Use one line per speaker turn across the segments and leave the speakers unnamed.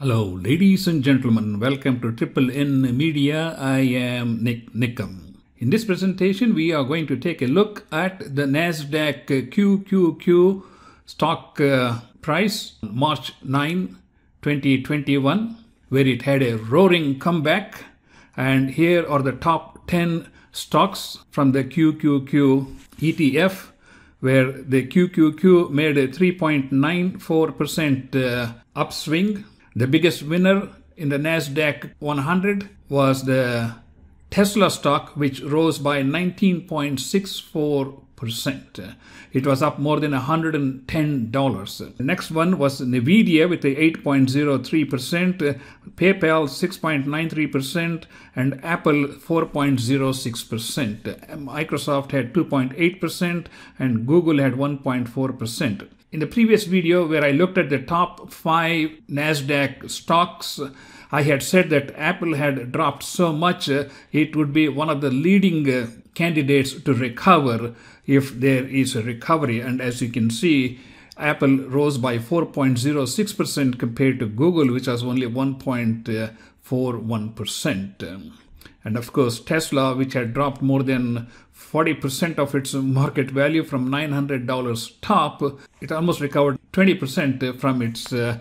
Hello, ladies and gentlemen. Welcome to Triple N Media. I am Nick Nickum. In this presentation, we are going to take a look at the Nasdaq QQQ stock uh, price March 9, 2021, where it had a roaring comeback. And here are the top 10 stocks from the QQQ ETF, where the QQQ made a 3.94% uh, upswing the biggest winner in the Nasdaq 100 was the Tesla stock, which rose by 19.64%. It was up more than $110. The next one was Nvidia with the 8.03%, PayPal 6.93%, and Apple 4.06%. Microsoft had 2.8%, and Google had 1.4%. In the previous video where I looked at the top five NASDAQ stocks, I had said that Apple had dropped so much it would be one of the leading candidates to recover if there is a recovery. And as you can see, Apple rose by 4.06% compared to Google, which was only 1.41%. And of course, Tesla, which had dropped more than 40% of its market value from $900 top. It almost recovered 20% from its uh,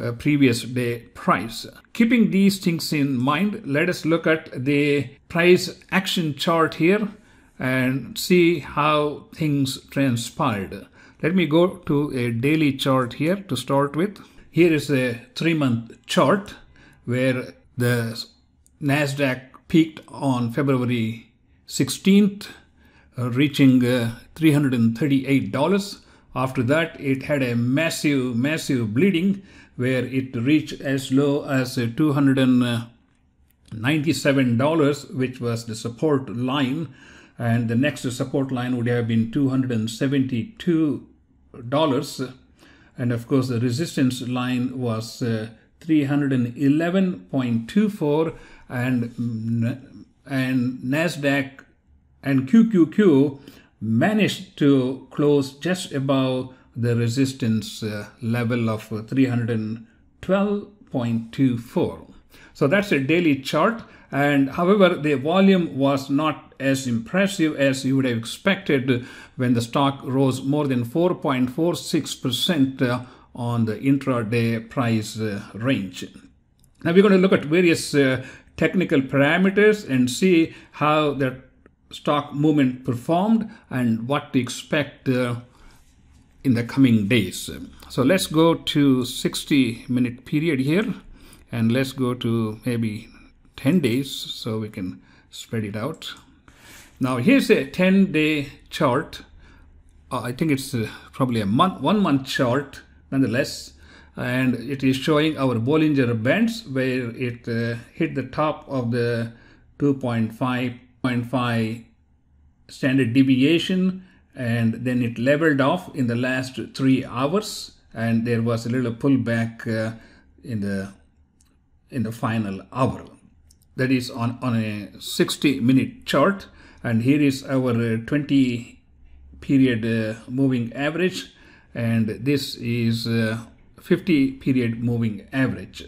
uh, previous day price. Keeping these things in mind, let us look at the price action chart here and see how things transpired. Let me go to a daily chart here to start with. Here is a three month chart where the NASDAQ peaked on February 16th, uh, reaching uh, $338. After that, it had a massive, massive bleeding where it reached as low as uh, $297, which was the support line. And the next support line would have been $272. And of course, the resistance line was uh, 311.24 and mm, and Nasdaq and QQQ managed to close just above the resistance uh, level of 312.24. So that's a daily chart. And however, the volume was not as impressive as you would have expected when the stock rose more than 4.46% uh, on the intraday price uh, range. Now we're going to look at various uh, technical parameters and see how the stock movement performed and what to expect uh, in the coming days. So let's go to 60 minute period here and let's go to maybe 10 days so we can spread it out. Now here's a 10 day chart. Uh, I think it's uh, probably a month, one month chart nonetheless and it is showing our Bollinger Bands where it uh, hit the top of the 2.5.5 standard deviation and then it leveled off in the last three hours and there was a little pullback uh, in the in the final hour that is on on a 60 minute chart and here is our uh, 20 period uh, moving average and this is uh, 50 period moving average.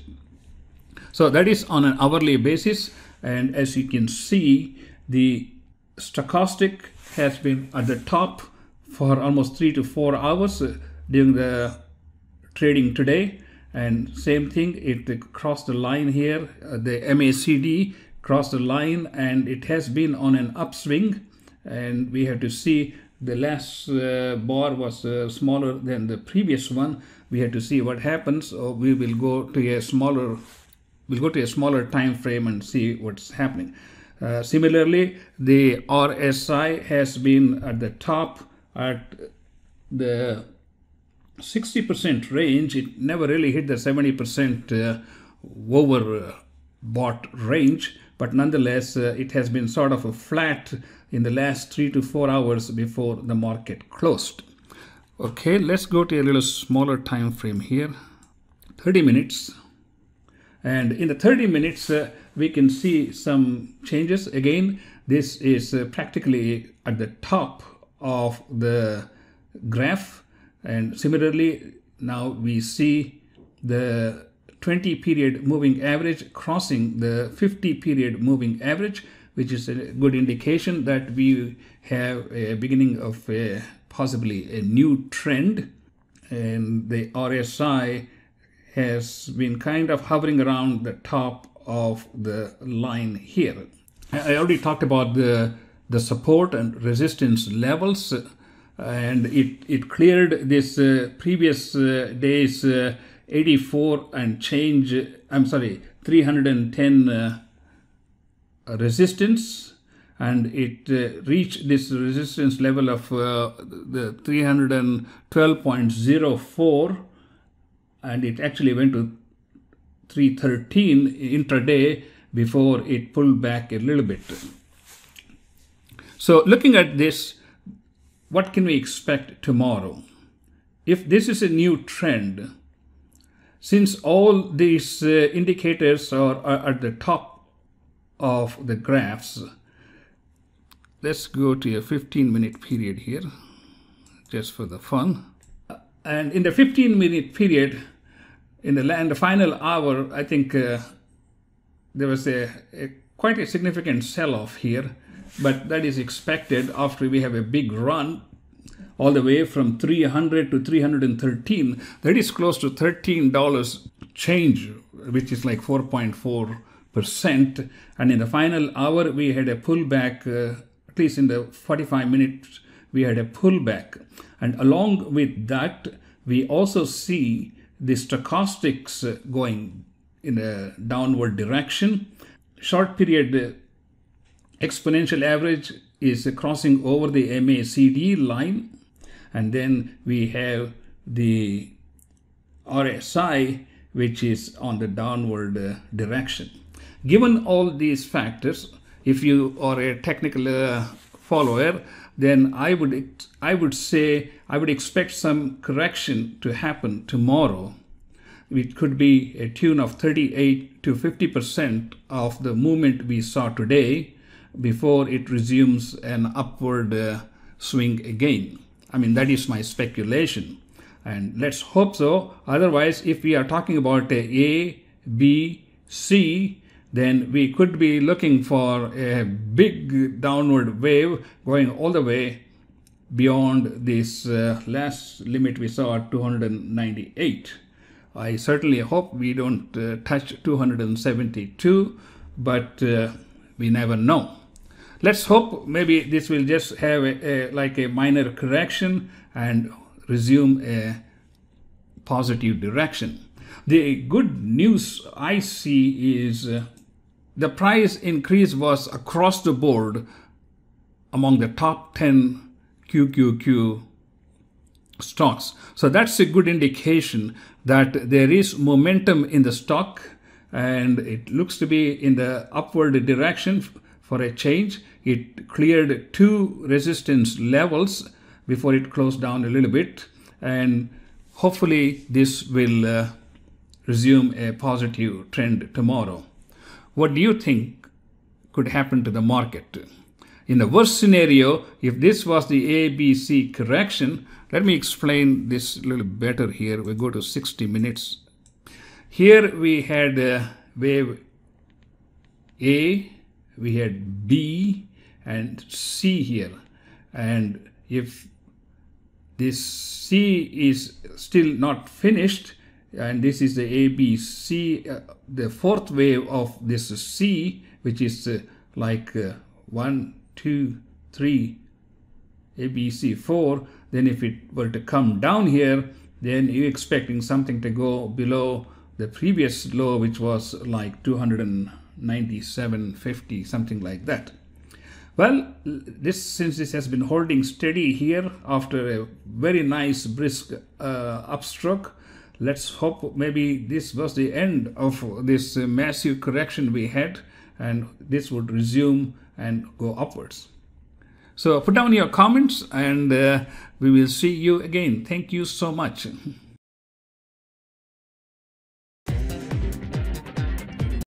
So that is on an hourly basis and as you can see the stochastic has been at the top for almost three to four hours uh, during the trading today and same thing it crossed the line here uh, the MACD crossed the line and it has been on an upswing and we have to see the last uh, bar was uh, smaller than the previous one we have to see what happens or we will go to a smaller we'll go to a smaller time frame and see what's happening uh, similarly the rsi has been at the top at the 60% range it never really hit the 70% uh, over uh, bought range but nonetheless uh, it has been sort of a flat in the last 3 to 4 hours before the market closed Okay, let's go to a little smaller time frame here, 30 minutes. And in the 30 minutes, uh, we can see some changes. Again, this is uh, practically at the top of the graph. And similarly, now we see the 20 period moving average crossing the 50 period moving average, which is a good indication that we have a beginning of a possibly a new trend. And the RSI has been kind of hovering around the top of the line here. I already talked about the, the support and resistance levels, and it, it cleared this uh, previous uh, day's uh, 84 and change, I'm sorry, 310 uh, resistance and it uh, reached this resistance level of uh, the 312.04 and it actually went to 313 intraday before it pulled back a little bit. So looking at this, what can we expect tomorrow? If this is a new trend, since all these uh, indicators are, are at the top of the graphs, let's go to a 15 minute period here just for the fun and in the 15 minute period in the, in the final hour i think uh, there was a, a, quite a significant sell off here but that is expected after we have a big run all the way from 300 to 313 that is close to 13 dollars change which is like 4.4 percent and in the final hour we had a pullback uh, least in the 45 minutes, we had a pullback. And along with that, we also see the stochastics going in a downward direction. Short period exponential average is crossing over the MACD line. And then we have the RSI, which is on the downward direction. Given all these factors, if you are a technical uh, follower, then I would I would say I would expect some correction to happen tomorrow. It could be a tune of 38 to 50 percent of the movement we saw today before it resumes an upward uh, swing again. I mean that is my speculation, and let's hope so. Otherwise, if we are talking about a A B C then we could be looking for a big downward wave going all the way beyond this uh, last limit we saw at 298. I certainly hope we don't uh, touch 272, but uh, we never know. Let's hope maybe this will just have a, a, like a minor correction and resume a positive direction. The good news I see is uh, the price increase was across the board among the top 10 QQQ stocks. So that's a good indication that there is momentum in the stock and it looks to be in the upward direction for a change. It cleared two resistance levels before it closed down a little bit and hopefully this will uh, resume a positive trend tomorrow what do you think could happen to the market? In the worst scenario, if this was the ABC correction, let me explain this a little better here. We go to 60 minutes. Here we had a uh, wave A, we had B and C here. And if this C is still not finished, and this is the ABC, uh, the fourth wave of this C, which is uh, like uh, 1, 2, 3, ABC 4, then if it were to come down here, then you're expecting something to go below the previous low, which was like 297.50, something like that. Well, this since this has been holding steady here after a very nice brisk uh, upstroke, let's hope maybe this was the end of this uh, massive correction we had and this would resume and go upwards. So put down your comments and uh, we will see you again. Thank you so much.